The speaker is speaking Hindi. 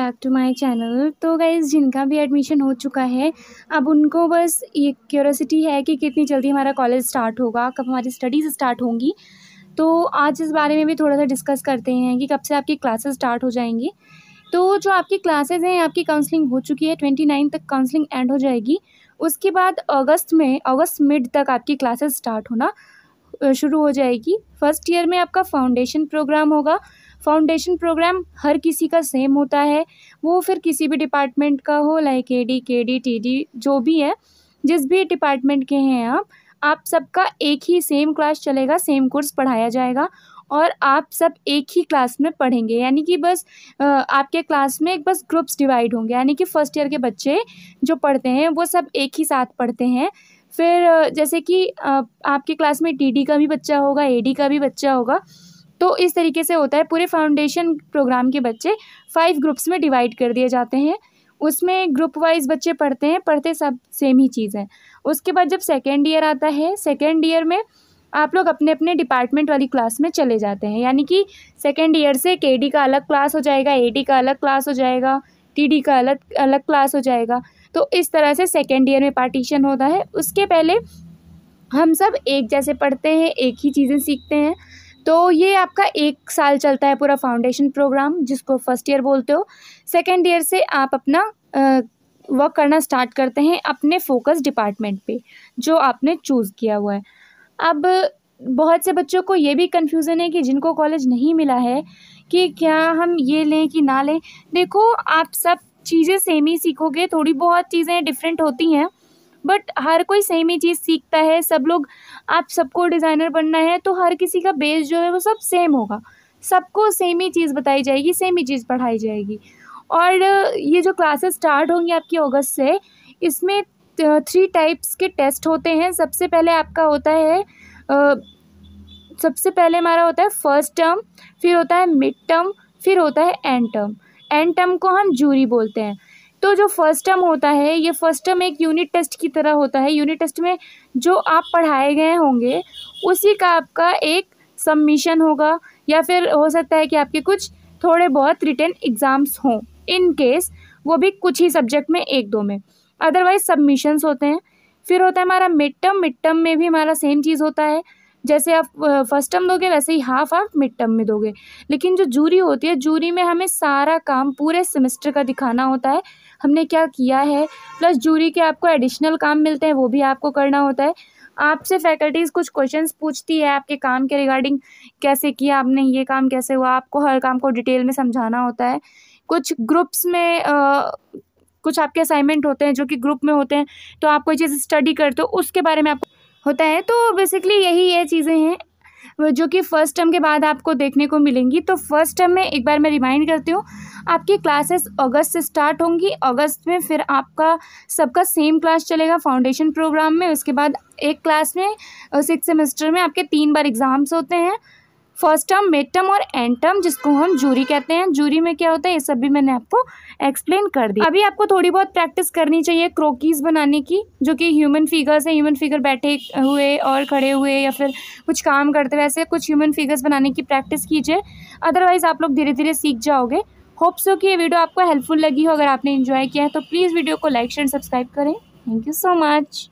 बैक टू माय चैनल तो गाइज़ जिनका भी एडमिशन हो चुका है अब उनको बस ये क्यूरोसिटी है कि कितनी जल्दी हमारा कॉलेज स्टार्ट होगा कब हमारी स्टडीज़ स्टार्ट होंगी तो आज इस बारे में भी थोड़ा सा डिस्कस करते हैं कि कब से आपकी क्लासेस स्टार्ट हो जाएंगी तो जो आपकी क्लासेज़ हैं आपकी काउंसलिंग हो चुकी है ट्वेंटी नाइन तक काउंसलिंग एंड हो जाएगी उसके बाद अगस्त में अगस्त मिड तक आपकी क्लासेज स्टार्ट होना शुरू हो जाएगी फर्स्ट ईयर में आपका फाउंडेशन प्रोग्राम होगा फाउंडेशन प्रोग्राम हर किसी का सेम होता है वो फिर किसी भी डिपार्टमेंट का हो like A D K D T D जो भी है जिस भी डिपार्टमेंट के हैं आप आप सबका एक ही सेम क्लास चलेगा सेम कोर्स पढ़ाया जाएगा और आप सब एक ही क्लास में पढ़ेंगे यानी कि बस आपके क्लास में एक बस ग्रुप्स डिवाइड होंगे यानी कि फ़र्स्ट ईयर के बच्चे जो पढ़ते हैं वो सब एक ही साथ पढ़ते हैं फिर जैसे कि आपके क्लास में टीडी का भी बच्चा होगा एडी का भी बच्चा होगा तो इस तरीके से होता है पूरे फाउंडेशन प्रोग्राम के बच्चे फाइव ग्रुप्स में डिवाइड कर दिए जाते हैं उसमें ग्रुप वाइज बच्चे पढ़ते हैं पढ़ते सब सेम ही चीज़ है उसके बाद जब सेकेंड ईयर आता है सेकेंड ईयर में आप लोग अपने अपने डिपार्टमेंट वाली क्लास में चले जाते हैं यानी कि सेकेंड ईयर से के डी का अलग क्लास हो जाएगा ए डी का अलग क्लास हो जाएगा टी डी का अलग अलग क्लास हो जाएगा तो इस तरह से सेकेंड ईयर में पार्टीशन होता है उसके पहले हम सब एक जैसे पढ़ते हैं एक ही चीज़ें सीखते हैं तो ये आपका एक साल चलता है पूरा फाउंडेशन प्रोग्राम जिसको फर्स्ट ईयर बोलते हो सेकेंड ईयर से आप अपना वर्क करना स्टार्ट करते हैं अपने फोकस डिपार्टमेंट पे जो आपने चूज़ किया हुआ है अब बहुत से बच्चों को ये भी कन्फ्यूज़न है कि जिनको कॉलेज नहीं मिला है कि क्या हम ये लें कि ना लें देखो आप सब चीज़ें सेम ही सीखोगे थोड़ी बहुत चीज़ें डिफरेंट होती हैं बट हर कोई सेम ही चीज़ सीखता है सब लोग आप सबको डिज़ाइनर बनना है तो हर किसी का बेस जो है वो सब सेम होगा सबको सेम ही चीज़ बताई जाएगी सेम ही चीज़ पढ़ाई जाएगी और ये जो क्लासेस स्टार्ट होंगी आपकी अगस्त से इसमें थ्री टाइप्स के टेस्ट होते हैं सबसे पहले आपका होता है आ, सबसे पहले हमारा होता है फर्स्ट टर्म फिर होता है मिड टर्म फिर होता है एंड टर्म एंड टर्म को हम जूरी बोलते हैं तो जो फर्स्ट टर्म होता है ये फर्स्ट टर्म एक यूनिट टेस्ट की तरह होता है यूनिट टेस्ट में जो आप पढ़ाए गए होंगे उसी का आपका एक सबमिशन होगा या फिर हो सकता है कि आपके कुछ थोड़े बहुत रिटर्न एग्ज़ाम्स हों इन केस वो भी कुछ ही सब्जेक्ट में एक दो में अदरवाइज सबमिशंस होते हैं फिर होता है हमारा मिड टर्म मिड टर्म में भी हमारा सेम चीज़ होता है जैसे आप फर्स्ट टर्म दोगे वैसे ही हाफ आप मिड टर्म में दोगे लेकिन जो जूरी होती है जूरी में हमें सारा काम पूरे सेमेस्टर का दिखाना होता है हमने क्या किया है प्लस जूरी के आपको एडिशनल काम मिलते हैं वो भी आपको करना होता है आपसे फैकल्टीज़ कुछ क्वेश्चंस पूछती है आपके काम के रिगार्डिंग कैसे किया आपने ये काम कैसे हुआ आपको हर काम को डिटेल में समझाना होता है कुछ ग्रुप्स में आ, कुछ आपके असाइनमेंट होते हैं जो कि ग्रुप में होते हैं तो आप कोई चीज़ स्टडी करते हो उसके बारे में आपको होता है तो बेसिकली यही ये चीज़ें हैं जो कि फ़र्स्ट टर्म के बाद आपको देखने को मिलेंगी तो फर्स्ट टर्म में एक बार मैं रिमाइंड करती हूँ आपकी क्लासेस अगस्त से स्टार्ट होंगी अगस्त में फिर आपका सबका सेम क्लास चलेगा फाउंडेशन प्रोग्राम में उसके बाद एक क्लास में सिक्स सेमेस्टर में आपके तीन बार एग्ज़ाम्स होते हैं फर्स्ट टर्म मिड टर्म और एंड टर्म जिसको हम जूरी कहते हैं जूरी में क्या होता है ये सब भी मैंने आपको एक्सप्लेन कर दिया अभी आपको थोड़ी बहुत प्रैक्टिस करनी चाहिए क्रोकीज बनाने की जो कि ह्यूमन फिगर्स है ह्यूमन फिगर बैठे हुए और खड़े हुए या फिर कुछ काम करते हुए ऐसे कुछ ह्यूमन फिगर्स बनाने की प्रैक्टिस कीजिए अदरवाइज़ आप लोग धीरे धीरे सीख जाओगे होप सो कि ये वीडियो आपको हेल्पफुल लगी हो अगर आपने इन्जॉय किया है तो प्लीज़ वीडियो को लाइक शेयर सब्सक्राइब करें थैंक यू सो मच